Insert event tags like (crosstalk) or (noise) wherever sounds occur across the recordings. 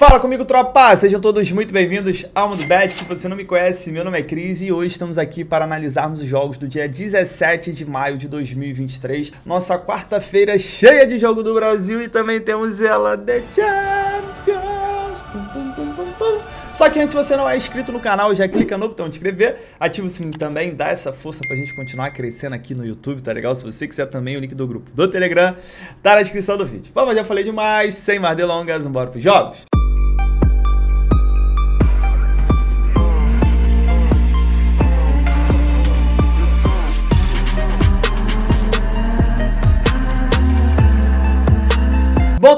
Fala comigo, tropa! Sejam todos muito bem-vindos ao Mundo Bet. Se você não me conhece, meu nome é Cris e hoje estamos aqui para analisarmos os jogos do dia 17 de maio de 2023, nossa quarta-feira cheia de jogo do Brasil e também temos ela, The Champions! Pum, pum, pum, pum, pum. Só que antes, se você não é inscrito no canal, já clica no botão de inscrever, ativa o sininho também, dá essa força pra gente continuar crescendo aqui no YouTube, tá legal? Se você quiser também, o link do grupo do Telegram tá na descrição do vídeo. Bom, já falei demais, sem mais delongas, vamos embora pros jogos!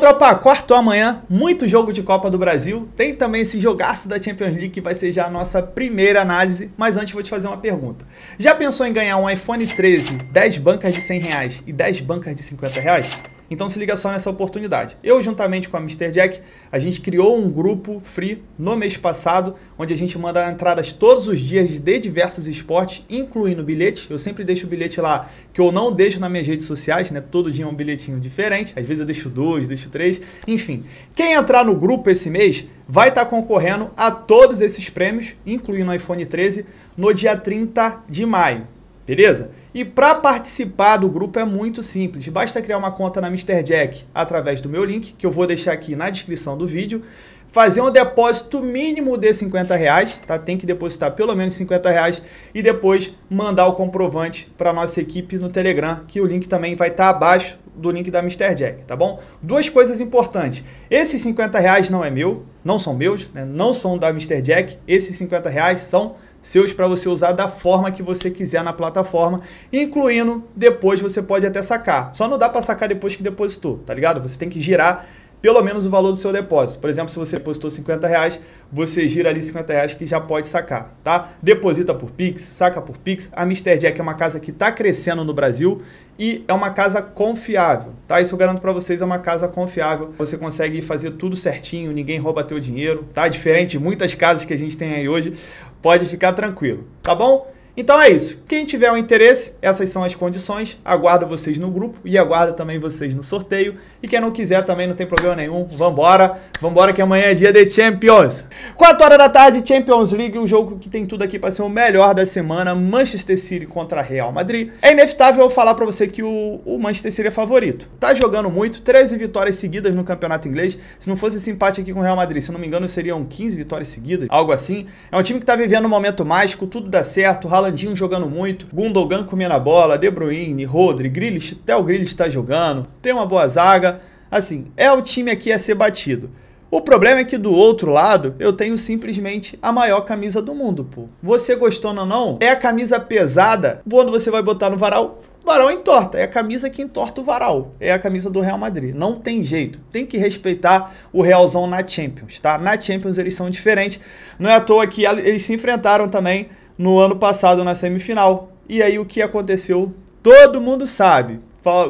tropa, quarto amanhã, muito jogo de Copa do Brasil. Tem também esse jogaço da Champions League que vai ser já a nossa primeira análise. Mas antes vou te fazer uma pergunta. Já pensou em ganhar um iPhone 13, 10 bancas de 100 reais e 10 bancas de 50 reais? Então se liga só nessa oportunidade. Eu, juntamente com a Mr. Jack, a gente criou um grupo free no mês passado, onde a gente manda entradas todos os dias de diversos esportes, incluindo bilhetes. Eu sempre deixo o bilhete lá que eu não deixo nas minhas redes sociais, né? Todo dia é um bilhetinho diferente. Às vezes eu deixo dois, deixo três. Enfim, quem entrar no grupo esse mês vai estar tá concorrendo a todos esses prêmios, incluindo o iPhone 13, no dia 30 de maio. Beleza? E para participar do grupo é muito simples. Basta criar uma conta na Mr. Jack através do meu link, que eu vou deixar aqui na descrição do vídeo. Fazer um depósito mínimo de 50 reais, tá? Tem que depositar pelo menos 50 reais e depois mandar o comprovante para nossa equipe no Telegram, que o link também vai estar tá abaixo do link da Mr. Jack, tá bom? Duas coisas importantes. Esses 50 reais não é meu, não são meus, né? não são da Mr. Jack. Esses 50 reais são seus para você usar da forma que você quiser na plataforma, incluindo depois você pode até sacar. Só não dá para sacar depois que depositou, tá ligado? Você tem que girar pelo menos o valor do seu depósito. Por exemplo, se você depositou 50 reais, você gira ali 50 reais que já pode sacar, tá? Deposita por Pix, saca por Pix. A Mr. Jack é uma casa que está crescendo no Brasil e é uma casa confiável, tá? Isso eu garanto para vocês, é uma casa confiável. Você consegue fazer tudo certinho, ninguém rouba teu dinheiro, tá? Diferente de muitas casas que a gente tem aí hoje, pode ficar tranquilo, tá bom? Então é isso. Quem tiver um interesse, essas são as condições. Aguardo vocês no grupo e aguardo também vocês no sorteio. E quem não quiser também não tem problema nenhum. Vambora, vambora que amanhã é dia de Champions. 4 horas da tarde, Champions League, o um jogo que tem tudo aqui para ser o melhor da semana. Manchester City contra Real Madrid. É inevitável eu falar para você que o, o, Manchester City é favorito. Tá jogando muito, 13 vitórias seguidas no campeonato inglês. Se não fosse esse empate aqui com o Real Madrid, se não me engano seriam 15 vitórias seguidas, algo assim. É um time que tá vivendo um momento mágico, tudo dá certo, ralo Alandinho jogando muito, Gundogan comendo a bola, De Bruyne, Rodri, Grilish, até o Grilish está jogando, tem uma boa zaga. Assim, é o time aqui a ser batido. O problema é que do outro lado eu tenho simplesmente a maior camisa do mundo, pô. Você gostou ou não, é a camisa pesada. Quando você vai botar no varal, varal entorta. É a camisa que entorta o varal. É a camisa do Real Madrid. Não tem jeito. Tem que respeitar o Realzão na Champions, tá? Na Champions eles são diferentes. Não é à toa que eles se enfrentaram também no ano passado na semifinal. E aí o que aconteceu, todo mundo sabe.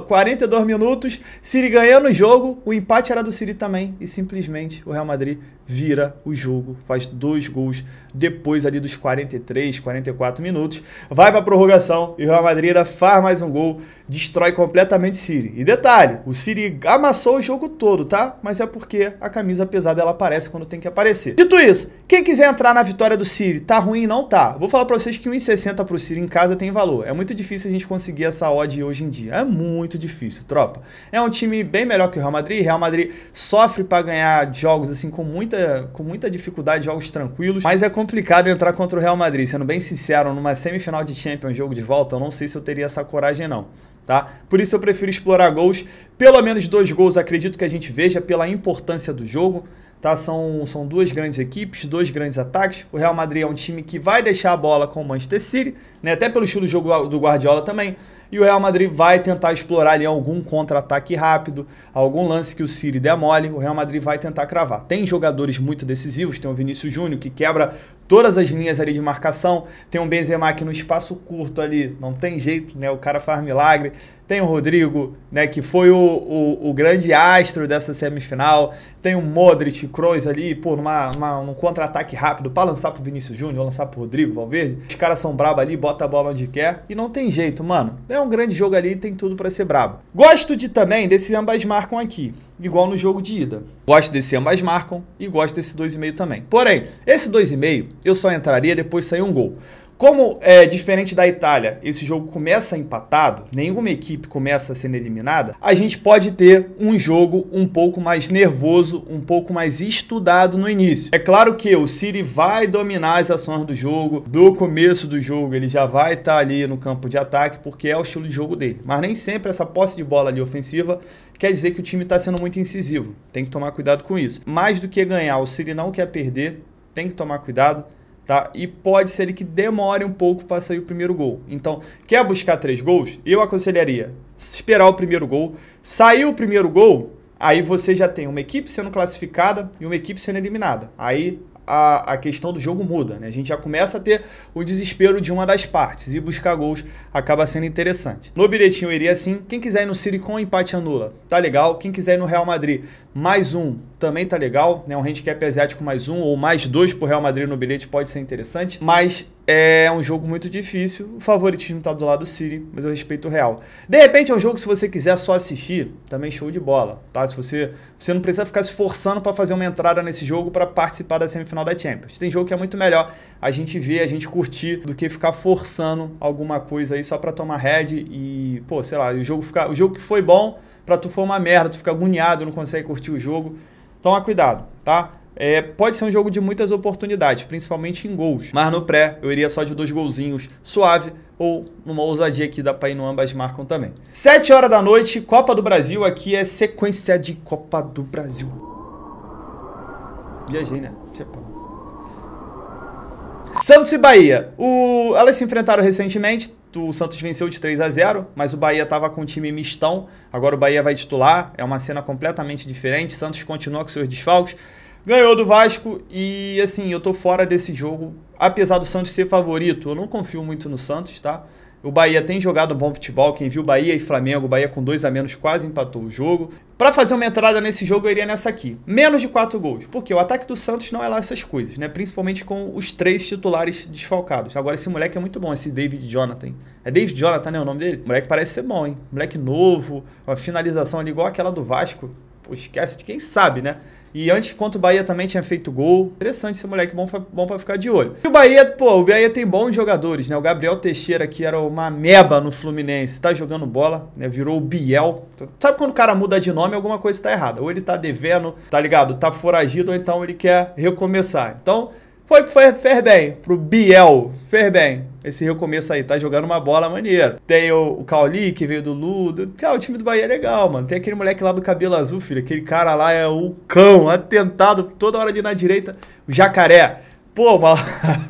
42 minutos, Siri ganhando o jogo, o empate era do Siri também e simplesmente o Real Madrid vira o jogo, faz dois gols depois ali dos 43, 44 minutos, vai para a prorrogação e o Real Madrid faz mais um gol, destrói completamente o Siri. E detalhe, o Siri amassou o jogo todo, tá? Mas é porque a camisa pesada ela aparece quando tem que aparecer. Dito isso, quem quiser entrar na vitória do Siri, tá ruim? Não tá. Vou falar para vocês que 1,60 para o Siri em casa tem valor. É muito difícil a gente conseguir essa odd hoje em dia. É muito muito difícil, tropa. É um time bem melhor que o Real Madrid. Real Madrid sofre para ganhar jogos assim com muita, com muita dificuldade, jogos tranquilos, mas é complicado entrar contra o Real Madrid. Sendo bem sincero, numa semifinal de Champions, jogo de volta, eu não sei se eu teria essa coragem não. Tá? Por isso eu prefiro explorar gols, pelo menos dois gols, acredito que a gente veja pela importância do jogo, tá? São, são duas grandes equipes, dois grandes ataques. O Real Madrid é um time que vai deixar a bola com o Manchester City, né? Até pelo estilo do jogo do Guardiola também. E o Real Madrid vai tentar explorar ali algum contra-ataque rápido, algum lance que o Siri der mole, o Real Madrid vai tentar cravar. Tem jogadores muito decisivos, tem o Vinícius Júnior que quebra todas as linhas ali de marcação, tem um Benzema que no espaço curto ali, não tem jeito, né? O cara faz milagre. Tem o Rodrigo, né, que foi o, o, o grande astro dessa semifinal. Tem o Modric, Kroos ali, pô, numa, uma, num contra-ataque rápido para lançar pro Vinícius Júnior, lançar pro Rodrigo, Valverde. Os caras são brabo ali, bota a bola onde quer. E não tem jeito, mano. É um grande jogo ali, tem tudo para ser brabo. Gosto de também desse ambas marcam aqui igual no jogo de ida. Gosto desse ambas marcam e gosto desse 2,5 também. Porém, esse 2,5 eu só entraria depois sair um gol. Como é diferente da Itália, esse jogo começa empatado, nenhuma equipe começa sendo eliminada, a gente pode ter um jogo um pouco mais nervoso, um pouco mais estudado no início. É claro que o City vai dominar as ações do jogo, do começo do jogo ele já vai estar tá ali no campo de ataque, porque é o estilo de jogo dele. Mas nem sempre essa posse de bola ali ofensiva quer dizer que o time está sendo muito incisivo. Tem que tomar cuidado com isso. Mais do que ganhar, o City não quer perder, tem que tomar cuidado tá? E pode ser que demore um pouco para sair o primeiro gol. Então, quer buscar três gols? Eu aconselharia esperar o primeiro gol. Saiu o primeiro gol, aí você já tem uma equipe sendo classificada e uma equipe sendo eliminada. Aí a, a questão do jogo muda, né? A gente já começa a ter o desespero de uma das partes e buscar gols acaba sendo interessante. No bilhetinho eu iria assim, quem quiser ir no com empate anula, tá legal. Quem quiser ir no Real Madrid, mais um também tá legal, né? Um handicap asiático mais um ou mais dois pro Real Madrid no bilhete pode ser interessante, mas é um jogo muito difícil. O favoritismo tá do lado do City, mas eu respeito o Real. De repente é um jogo se você quiser só assistir, também show de bola, tá? Se você você não precisa ficar se forçando para fazer uma entrada nesse jogo para participar da semifinal da Champions. Tem jogo que é muito melhor a gente ver, a gente curtir do que ficar forçando alguma coisa aí só para tomar head e, pô, sei lá, o jogo ficar, o jogo que foi bom para tu for uma merda, tu ficar agoniado, não consegue curtir o jogo. Toma cuidado, tá? É, pode ser um jogo de muitas oportunidades, principalmente em gols. Mas no pré, eu iria só de dois golzinhos suave ou numa ousadia que dá para ir no ambas marcam também. 7 horas da noite, Copa do Brasil. Aqui é sequência de Copa do Brasil. Viajei, né? Santos e Bahia. O... Elas se enfrentaram recentemente, o Santos venceu de 3 a 0, mas o Bahia estava com um time mistão. Agora o Bahia vai titular, é uma cena completamente diferente. Santos continua com seus desfalques. Ganhou do Vasco e assim, eu tô fora desse jogo, apesar do Santos ser favorito. Eu não confio muito no Santos, tá? O Bahia tem jogado um bom futebol. Quem viu Bahia e Flamengo, Bahia com dois a menos quase empatou o jogo. Para fazer uma entrada nesse jogo, eu iria nessa aqui. Menos de quatro gols. Porque o ataque do Santos não é lá essas coisas, né? Principalmente com os três titulares desfalcados. Agora, esse moleque é muito bom, esse David Jonathan. É David Jonathan, né? O nome dele? O moleque parece ser bom, hein? Moleque novo, uma finalização ali igual aquela do Vasco. Pô, esquece de quem sabe, né? E antes, contra o Bahia, também tinha feito gol. Interessante esse moleque, bom, bom pra ficar de olho. E o Bahia, pô, o Bahia tem bons jogadores, né? O Gabriel Teixeira, que era uma meba no Fluminense, tá jogando bola, né? Virou o Biel. Sabe quando o cara muda de nome, alguma coisa tá errada. Ou ele tá devendo, tá ligado? Tá foragido, ou então ele quer recomeçar. Então, foi, foi, fer bem pro Biel. Fer bem esse recomeço aí, tá jogando uma bola maneira. Tem o, o Cauli, que veio do Ludo. Cara, o time do Bahia é legal, mano. Tem aquele moleque lá do cabelo azul, filho. Aquele cara lá é o cão, atentado, toda hora ali na direita. O Jacaré. Pô, mal...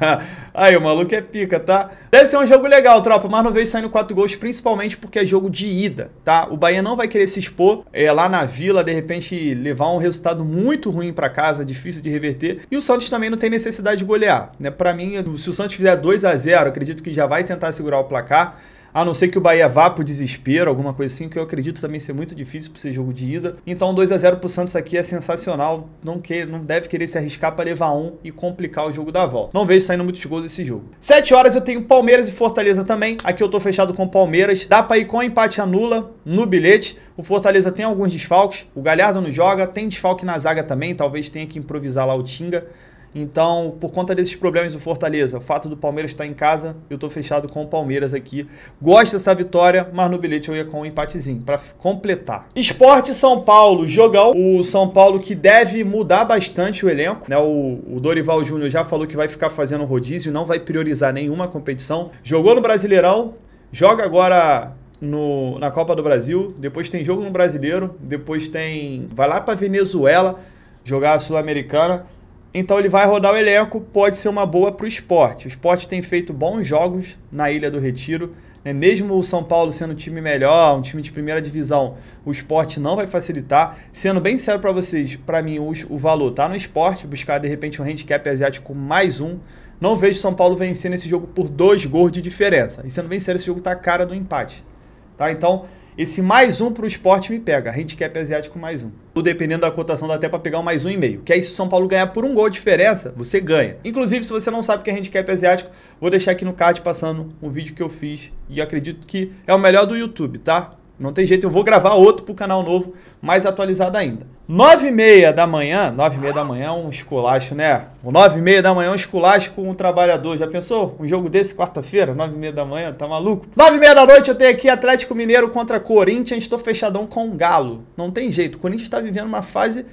(laughs) aí o maluco é pica, tá? Deve ser um jogo legal, tropa, mas não vejo saindo 4 gols, principalmente porque é jogo de ida, tá? O Bahia não vai querer se expor é, lá na Vila, de repente levar um resultado muito ruim para casa, difícil de reverter. E o Santos também não tem necessidade de golear, né? Para mim, se o Santos fizer 2 a 0 acredito que já vai tentar segurar o placar a não ser que o Bahia vá pro desespero, alguma coisa assim, que eu acredito também ser muito difícil para ser jogo de ida. Então 2 a 0 pro Santos aqui é sensacional, não, que, não deve querer se arriscar para levar um e complicar o jogo da volta. Não vejo saindo muitos gols desse jogo. 7 horas eu tenho Palmeiras e Fortaleza também, aqui eu tô fechado com Palmeiras, dá para ir com empate anula no bilhete, o Fortaleza tem alguns desfalques, o Galhardo não joga, tem desfalque na zaga também, talvez tenha que improvisar lá o Tinga, então, por conta desses problemas do Fortaleza, o fato do Palmeiras estar em casa, eu estou fechado com o Palmeiras aqui. Gosto dessa vitória, mas no bilhete eu ia com um empatezinho para completar. Esporte São Paulo, jogão. O São Paulo que deve mudar bastante o elenco. Né? O, o Dorival Júnior já falou que vai ficar fazendo rodízio, não vai priorizar nenhuma competição. Jogou no Brasileirão, joga agora no, na Copa do Brasil, depois tem jogo no Brasileiro, depois tem. Vai lá para Venezuela jogar a Sul-Americana. Então ele vai rodar o elenco, pode ser uma boa para o esporte. O esporte tem feito bons jogos na Ilha do Retiro. Né? Mesmo o São Paulo sendo um time melhor, um time de primeira divisão, o esporte não vai facilitar. Sendo bem sério para vocês, para mim o, o valor está no esporte. Buscar de repente um handicap asiático mais um. Não vejo São Paulo vencendo esse jogo por dois gols de diferença. E sendo bem sério, esse jogo está cara do empate. Tá? Então esse mais um para o esporte me pega. A gente quer asiático mais um. Tudo dependendo da cotação dá até para pegar um mais um e meio. Que aí se o São Paulo ganhar por um gol de diferença, você ganha. Inclusive, se você não sabe o que é handicap asiático, vou deixar aqui no card passando um vídeo que eu fiz e acredito que é o melhor do YouTube, tá? Não tem jeito, eu vou gravar outro pro canal novo, mais atualizado ainda. Nove e meia da manhã, nove e meia da manhã é um esculacho, né? Nove e meia da manhã é um esculacho com um trabalhador. Já pensou? Um jogo desse quarta-feira, nove e meia da manhã, tá maluco? Nove e meia da noite eu tenho aqui Atlético Mineiro contra Corinthians, tô fechadão com o Galo. Não tem jeito, o Corinthians tá vivendo uma fase,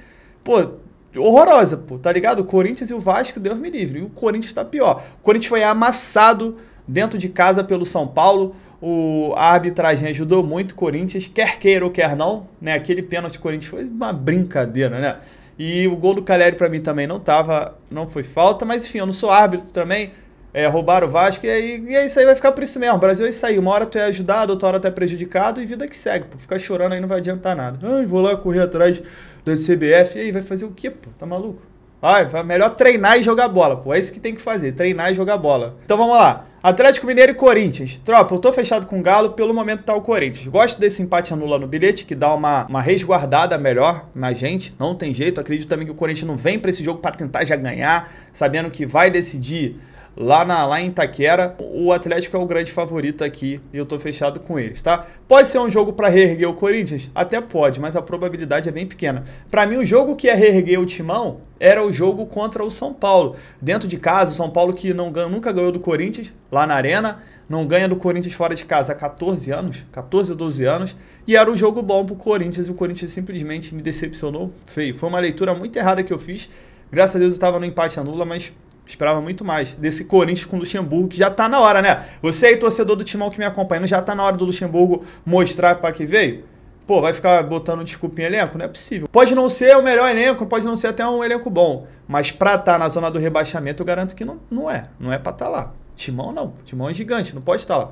pô, horrorosa, pô, tá ligado? O Corinthians e o Vasco, Deus me livre. E o Corinthians tá pior. O Corinthians foi amassado dentro de casa pelo São Paulo. O, a arbitragem ajudou muito o Corinthians, quer queira ou quer não, né? Aquele pênalti do Corinthians foi uma brincadeira, né? E o gol do Caleri para mim também não tava, não foi falta, mas enfim, eu não sou árbitro também. É, roubaram o Vasco e aí, e aí isso aí vai ficar por isso mesmo. O Brasil é isso aí. Uma hora tu é ajudado, outra hora tu é prejudicado e vida que segue. Pô. Ficar chorando aí não vai adiantar nada. Ai, vou lá correr atrás da CBF e aí vai fazer o quê, pô? Tá maluco? Ai, vai é melhor treinar e jogar bola, pô. É isso que tem que fazer, treinar e jogar bola. Então vamos lá. Atlético Mineiro e Corinthians. Tropa, eu tô fechado com o Galo, pelo momento tá o Corinthians. Gosto desse empate anula no bilhete, que dá uma, uma resguardada melhor na gente. Não tem jeito, acredito também que o Corinthians não vem para esse jogo para tentar já ganhar, sabendo que vai decidir lá, na, lá em Itaquera. O Atlético é o grande favorito aqui e eu tô fechado com eles, tá? Pode ser um jogo para reerguer o Corinthians? Até pode, mas a probabilidade é bem pequena. Para mim, o jogo que ia é reerguer o Timão era o jogo contra o São Paulo. Dentro de casa, o São Paulo que não ganha, nunca ganhou do Corinthians, lá na Arena, não ganha do Corinthians fora de casa há 14 anos, 14 ou 12 anos, e era um jogo bom pro Corinthians, e o Corinthians simplesmente me decepcionou feio. Foi uma leitura muito errada que eu fiz, graças a Deus eu estava no empate a nula, mas Esperava muito mais desse Corinthians com o Luxemburgo, que já está na hora, né? Você aí, torcedor do Timão que me acompanha, já está na hora do Luxemburgo mostrar para que veio? Pô, vai ficar botando desculpinha elenco? Não é possível. Pode não ser o melhor elenco, pode não ser até um elenco bom. Mas pra estar tá na zona do rebaixamento, eu garanto que não, não é. Não é pra estar tá lá. Timão não. Timão é gigante, não pode estar tá lá.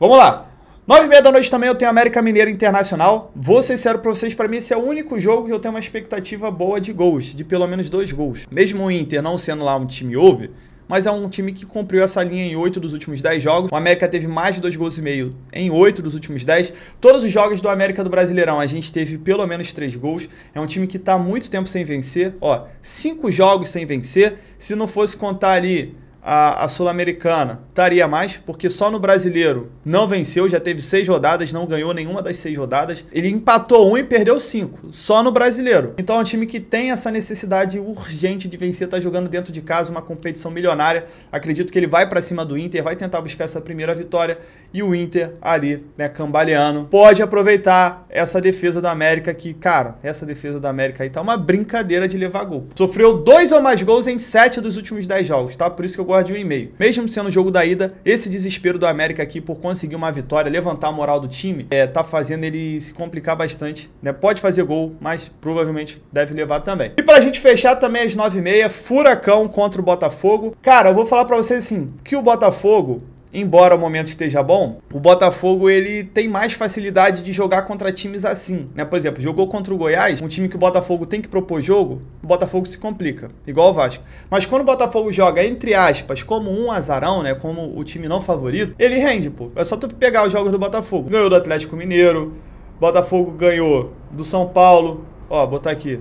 Vamos lá. 9 e meia da noite também eu tenho América Mineira Internacional. Vou ser sincero pra vocês, para mim esse é o único jogo que eu tenho uma expectativa boa de gols, de pelo menos dois gols. Mesmo o Inter não sendo lá um time over, mas é um time que cumpriu essa linha em 8 dos últimos 10 jogos. O América teve mais de 2 gols e meio em 8 dos últimos 10. Todos os jogos do América do Brasileirão, a gente teve pelo menos 3 gols. É um time que está muito tempo sem vencer, ó, 5 jogos sem vencer. Se não fosse contar ali a, a Sul-Americana, estaria mais, porque só no Brasileiro não venceu, já teve seis rodadas, não ganhou nenhuma das seis rodadas. Ele empatou um e perdeu cinco, só no brasileiro. Então é um time que tem essa necessidade urgente de vencer, tá jogando dentro de casa uma competição milionária. Acredito que ele vai para cima do Inter, vai tentar buscar essa primeira vitória e o Inter ali, né, cambaleando, pode aproveitar essa defesa da América que, cara, essa defesa da América aí tá uma brincadeira de levar gol. Sofreu dois ou mais gols em sete dos últimos dez jogos, tá? Por isso que eu guardo um e meio. Mesmo sendo o jogo da ida, esse desespero do América aqui por conta conseguir uma vitória, levantar a moral do time, é, tá fazendo ele se complicar bastante, né? Pode fazer gol, mas provavelmente deve levar também. E pra gente fechar também às 9h30, Furacão contra o Botafogo. Cara, eu vou falar pra vocês assim, que o Botafogo embora o momento esteja bom, o Botafogo ele tem mais facilidade de jogar contra times assim, né? Por exemplo, jogou contra o Goiás, um time que o Botafogo tem que propor jogo, o Botafogo se complica, igual o Vasco. Mas quando o Botafogo joga entre aspas como um azarão, né, como o time não favorito, ele rende, pô. É só tu pegar os jogos do Botafogo. Ganhou do Atlético Mineiro, Botafogo ganhou do São Paulo. Ó, botar aqui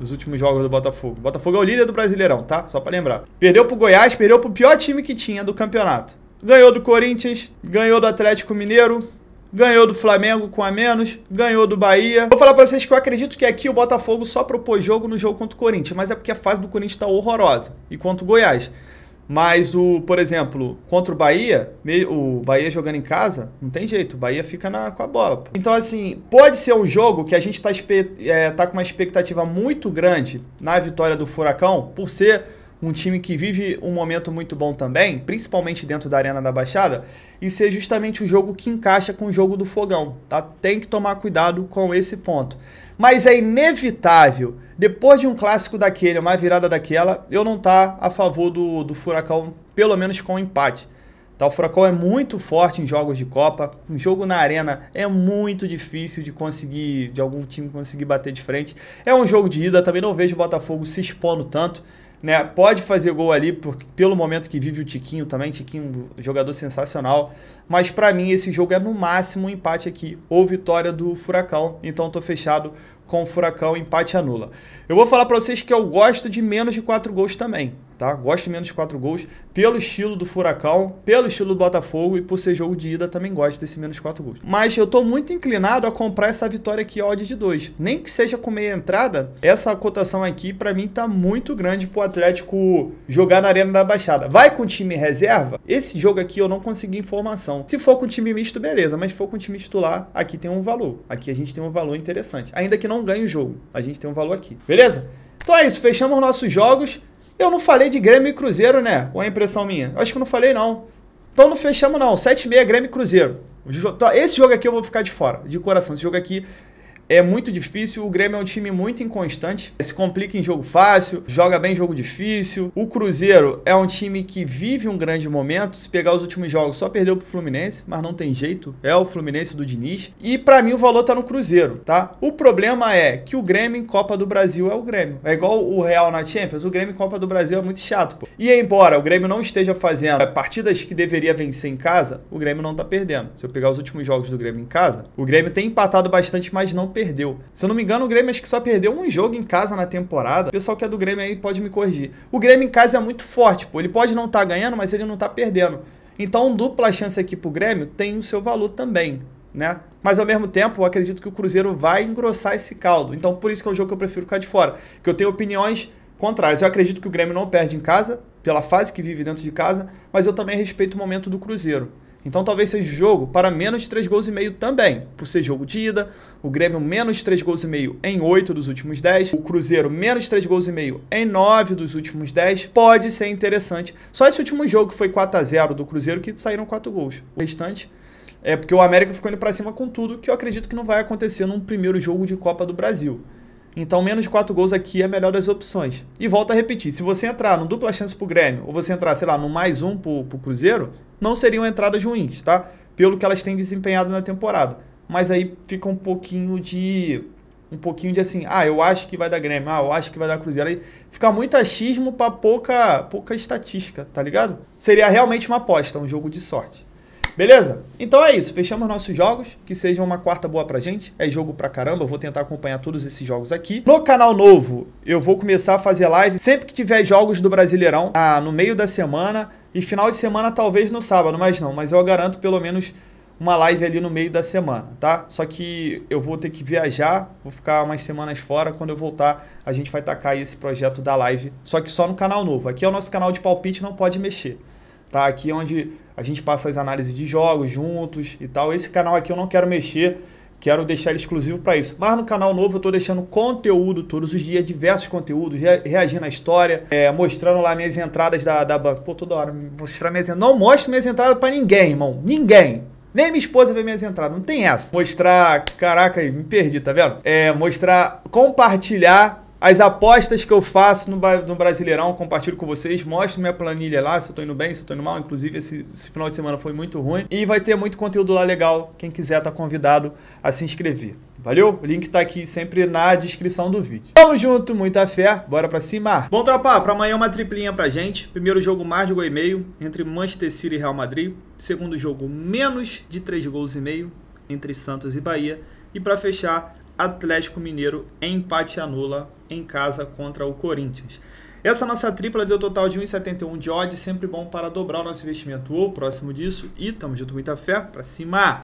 os últimos jogos do Botafogo. O Botafogo é o líder do Brasileirão, tá? Só para lembrar. Perdeu pro Goiás, perdeu pro pior time que tinha do campeonato ganhou do Corinthians, ganhou do Atlético Mineiro, ganhou do Flamengo com a menos, ganhou do Bahia. Vou falar pra vocês que eu acredito que aqui o Botafogo só propôs jogo no jogo contra o Corinthians, mas é porque a fase do Corinthians tá horrorosa, e contra o Goiás. Mas o, por exemplo, contra o Bahia, o Bahia jogando em casa, não tem jeito, o Bahia fica na, com a bola. Pô. Então, assim, pode ser um jogo que a gente tá, é, tá com uma expectativa muito grande na vitória do Furacão, por ser um time que vive um momento muito bom também, principalmente dentro da Arena da Baixada, e ser justamente o jogo que encaixa com o jogo do fogão, tá? Tem que tomar cuidado com esse ponto. Mas é inevitável, depois de um clássico daquele, uma virada daquela, eu não tá a favor do, do Furacão, pelo menos com um empate. Tá, o Furacão é muito forte em jogos de Copa. Um jogo na arena é muito difícil de conseguir, de algum time conseguir bater de frente. É um jogo de ida, também não vejo o Botafogo se expondo tanto né? Pode fazer gol ali por, pelo momento que vive o Tiquinho também, Tiquinho, jogador sensacional, mas para mim esse jogo é no máximo um empate aqui ou vitória do Furacão. Então tô fechado com o Furacão, empate anula. Eu vou falar para vocês que eu gosto de menos de 4 gols também tá? Gosto menos de 4 gols, pelo estilo do Furacão, pelo estilo do Botafogo e por ser jogo de ida também gosto desse menos 4 gols. Mas eu estou muito inclinado a comprar essa vitória aqui odd de 2. Nem que seja com meia entrada, essa cotação aqui para mim tá muito grande pro Atlético jogar na Arena da Baixada. Vai com time reserva? Esse jogo aqui eu não consegui informação. Se for com time misto, beleza, mas se for com time titular, aqui tem um valor. Aqui a gente tem um valor interessante. Ainda que não ganhe o jogo, a gente tem um valor aqui. Beleza? Então é isso, fechamos nossos jogos. Eu não falei de Grêmio e Cruzeiro, né? Ou é impressão minha? Acho que não falei, não. Então não fechamos, não. 7 6 Grêmio e Cruzeiro. Esse jogo aqui eu vou ficar de fora, de coração. Esse jogo aqui é muito difícil. O Grêmio é um time muito inconstante, se complica em jogo fácil, joga bem em jogo difícil. O Cruzeiro é um time que vive um grande momento. Se pegar os últimos jogos, só perdeu pro Fluminense, mas não tem jeito, é o Fluminense do Diniz. E para mim o valor tá no Cruzeiro, tá? O problema é que o Grêmio em Copa do Brasil é o Grêmio. É igual o Real na Champions, o Grêmio em Copa do Brasil é muito chato, pô. E embora o Grêmio não esteja fazendo partidas que deveria vencer em casa, o Grêmio não tá perdendo. Se eu pegar os últimos jogos do Grêmio em casa, o Grêmio tem empatado bastante, mas não perdeu. Se eu não me engano, o Grêmio acho que só perdeu um jogo em casa na temporada. O pessoal que é do Grêmio aí pode me corrigir. O Grêmio em casa é muito forte, pô. Ele pode não estar tá ganhando, mas ele não está perdendo. Então, dupla chance aqui pro Grêmio tem o seu valor também, né? Mas ao mesmo tempo, eu acredito que o Cruzeiro vai engrossar esse caldo. Então, por isso que é um jogo que eu prefiro ficar de fora, que eu tenho opiniões contrárias. Eu acredito que o Grêmio não perde em casa, pela fase que vive dentro de casa, mas eu também respeito o momento do Cruzeiro. Então talvez seja jogo para menos de 3 gols e meio também, por ser jogo de ida, o Grêmio menos 3 gols e meio em 8 dos últimos 10, o Cruzeiro menos 3 gols e meio em 9 dos últimos 10, pode ser interessante. Só esse último jogo que foi 4 x 0 do Cruzeiro que saíram 4 gols. O restante é porque o América ficou indo para cima com tudo, que eu acredito que não vai acontecer num primeiro jogo de Copa do Brasil. Então, menos 4 gols aqui é a melhor das opções. E volta a repetir: se você entrar no dupla chance pro Grêmio, ou você entrar, sei lá, no mais um pro, pro Cruzeiro, não seriam entradas ruins, tá? Pelo que elas têm desempenhado na temporada. Mas aí fica um pouquinho de um pouquinho de assim, ah, eu acho que vai dar Grêmio, ah, eu acho que vai dar Cruzeiro. Aí fica muito achismo para pouca pouca estatística, tá ligado? Seria realmente uma aposta, um jogo de sorte. Beleza? Então é isso, fechamos nossos jogos, que seja uma quarta boa pra gente, é jogo pra caramba, eu vou tentar acompanhar todos esses jogos aqui. No canal novo, eu vou começar a fazer live sempre que tiver jogos do Brasileirão, ah, no meio da semana, e final de semana talvez no sábado, mas não. Mas eu garanto pelo menos uma live ali no meio da semana, tá? Só que eu vou ter que viajar, vou ficar umas semanas fora. Quando eu voltar, a gente vai tacar esse projeto da live. Só que só no canal novo. Aqui é o nosso canal de palpite, não pode mexer. Tá? Aqui é onde a gente passa as análises de jogos juntos e tal. Esse canal aqui eu não quero mexer. Quero deixar ele exclusivo para isso. Mas no canal novo eu estou deixando conteúdo todos os dias, diversos conteúdos, reagindo à história, é, mostrando lá minhas entradas da, da banca. Pô, toda hora, mostrar minhas entradas. Não mostro minhas entradas para ninguém, irmão. Ninguém. Nem minha esposa vê minhas entradas, não tem essa. Mostrar, caraca, me perdi, tá vendo? É, mostrar, compartilhar as apostas que eu faço no, no Brasileirão, compartilho com vocês, mostro minha planilha lá, se eu tô indo bem, se eu tô indo mal. Inclusive, esse, esse final de semana foi muito ruim. E vai ter muito conteúdo lá legal. Quem quiser tá convidado a se inscrever. Valeu? O link tá aqui sempre na descrição do vídeo. Tamo junto, muita fé, bora pra cima! Bom, tropa, pra amanhã uma triplinha pra gente. Primeiro jogo mais de gol e meio entre Manchester City e Real Madrid. Segundo jogo, menos de 3 gols e meio entre Santos e Bahia. E pra fechar, Atlético Mineiro empate anula em casa contra o Corinthians. Essa nossa tripla deu total de 1,71 de odds, sempre bom para dobrar o nosso investimento ou próximo disso. E tamo junto, muita fé, pra cima!